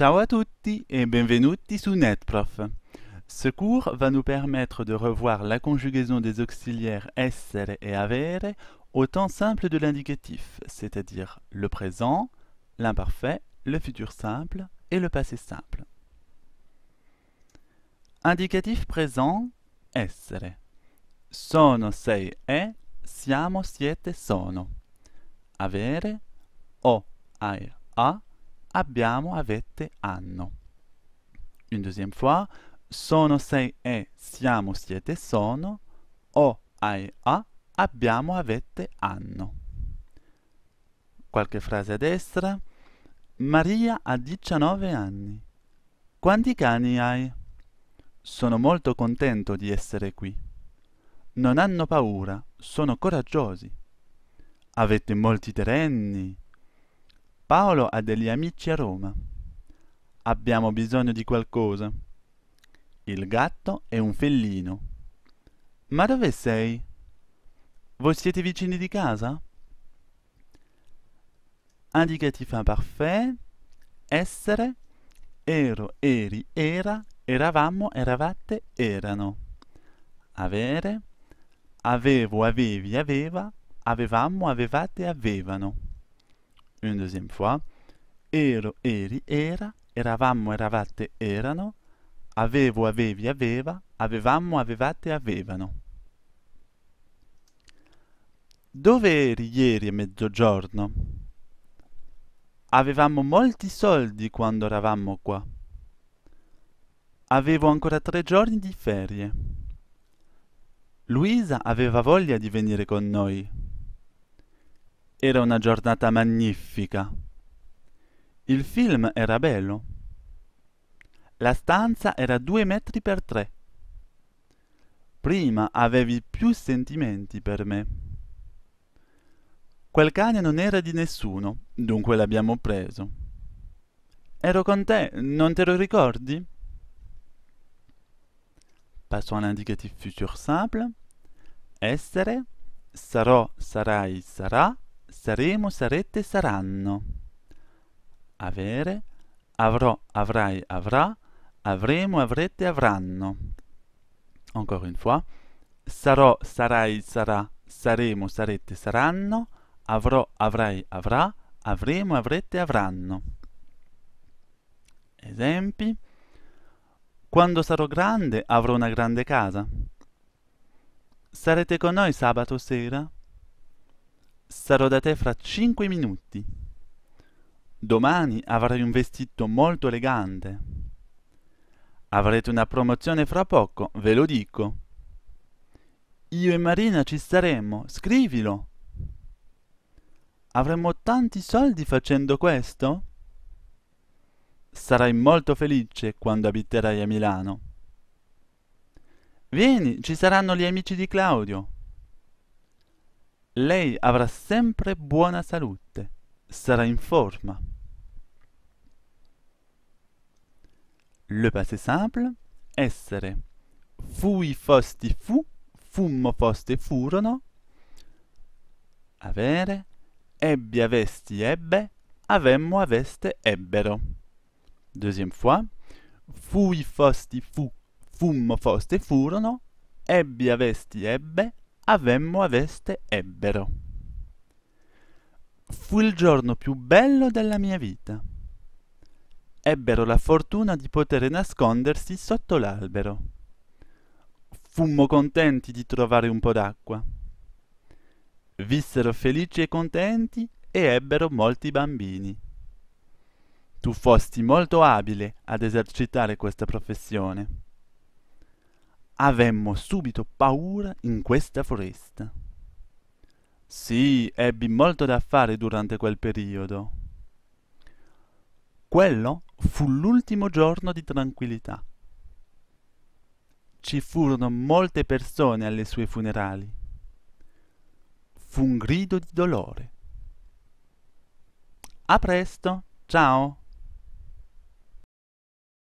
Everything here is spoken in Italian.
Ciao à tutti et benvenuti su NetProf. Ce cours va nous permettre de revoir la conjugaison des auxiliaires essere et avere au temps simple de l'indicatif, c'est-à-dire le présent, l'imparfait, le futur simple et le passé simple. Indicatif présent essere. Sono sei e siamo siete sono. Avere o ai a abbiamo, avete, hanno. Une deuxième fois, sono, sei e, siamo, siete, sono, o, ai, a, abbiamo, avete, hanno. Qualche frase a destra. Maria ha 19 anni. Quanti cani hai? Sono molto contento di essere qui. Non hanno paura, sono coraggiosi. Avete molti terreni. Paolo ha degli amici a Roma. Abbiamo bisogno di qualcosa. Il gatto è un fellino. Ma dove sei? Voi siete vicini di casa? Indicatif imparfait. Essere. Ero, eri, era. Eravamo, eravate, erano. Avere. Avevo, avevi, aveva. Avevamo, avevate, avevano une deuxième fois. Ero, eri, era, eravamo, eravate, erano, avevo, avevi, aveva, avevamo, avevate, avevano. Dove eri ieri a mezzogiorno? Avevamo molti soldi quando eravamo qua. Avevo ancora tre giorni di ferie. Luisa aveva voglia di venire con noi. Era una giornata magnifica. Il film era bello. La stanza era due metri per tre. Prima avevi più sentimenti per me. Quel cane non era di nessuno, dunque l'abbiamo preso. Ero con te, non te lo ricordi? Passo all'indicatif futur simple. Essere, sarò, sarai, sarà saremo, sarete, saranno. Avere, avrò, avrai, avrà, avremo, avrete, avranno. Ancora una fois. Sarò, sarai, sarà, saremo, sarete, saranno. Avrò, avrai, avrà, avremo, avrete, avranno. Esempi. Quando sarò grande avrò una grande casa. Sarete con noi sabato sera? sarò da te fra cinque minuti. Domani avrai un vestito molto elegante. Avrete una promozione fra poco, ve lo dico. Io e Marina ci staremo, scrivilo. Avremo tanti soldi facendo questo? Sarai molto felice quando abiterai a Milano. Vieni, ci saranno gli amici di Claudio lei avrà sempre buona salute, sarà in forma. Le passé simple, essere. Fui fosti fu, fummo foste furono. Avere, ebbi avesti ebbe, avemmo aveste ebbero. Deuxième fois, fui fosti fu, fummo foste furono, ebbi avesti ebbe, avemmo aveste ebbero. Fu il giorno più bello della mia vita. Ebbero la fortuna di poter nascondersi sotto l'albero. Fummo contenti di trovare un po' d'acqua. Vissero felici e contenti e ebbero molti bambini. Tu fosti molto abile ad esercitare questa professione avemmo subito paura in questa foresta. Sì, ebbi molto da fare durante quel periodo. Quello fu l'ultimo giorno di tranquillità. Ci furono molte persone alle sue funerali. Fu un grido di dolore. A presto, ciao!